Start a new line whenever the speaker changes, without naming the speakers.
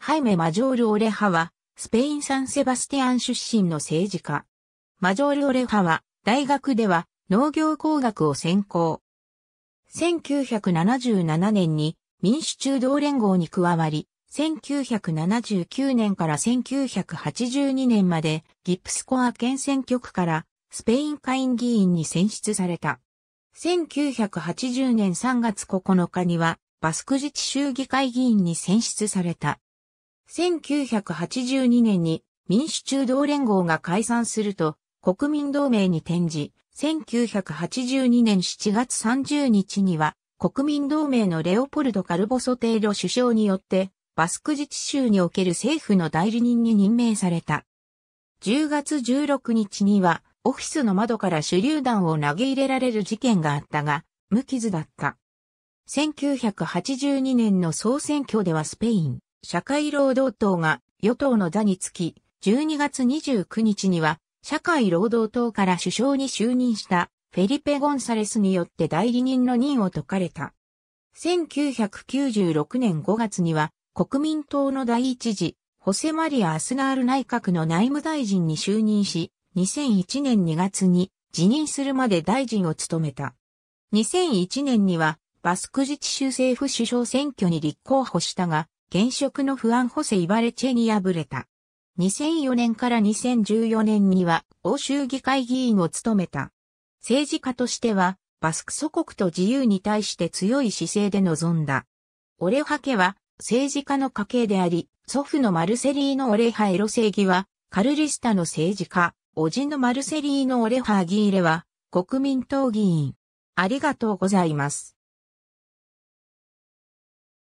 ハイメ・マジョール・オレハは、スペイン・サン・セバスティアン出身の政治家。マジョール・オレハは、大学では農業工学を専攻。1977年に民主中道連合に加わり、1979年から1982年までギプスコア県選挙区からスペイン下院議員に選出された。1980年3月9日にはバスク自治州議会議員に選出された。1982年に民主中道連合が解散すると国民同盟に転じ、1982年7月30日には国民同盟のレオポルド・カルボソテイロ首相によってバスク自治州における政府の代理人に任命された。10月16日にはオフィスの窓から手榴弾を投げ入れられる事件があったが、無傷だった。1982年の総選挙ではスペイン、社会労働党が与党の座につき、12月29日には、社会労働党から首相に就任したフェリペ・ゴンサレスによって代理人の任を解かれた。1996年5月には、国民党の第一次、ホセマリア・アスナール内閣の内務大臣に就任し、2001年2月に辞任するまで大臣を務めた。2001年には、バスク自治州政府首相選挙に立候補したが、現職のフアン・ホセ・イバレチェに敗れた。2004年から2014年には欧州議会議員を務めた。政治家としては、バスク祖国と自由に対して強い姿勢で臨んだ。オレハ家は政治家の家系であり、祖父のマルセリーノ・オレハエロ正義は、カルリスタの政治家、叔父のマルセリーノ・オレハーギーレは、国民党議員。ありがとうございます。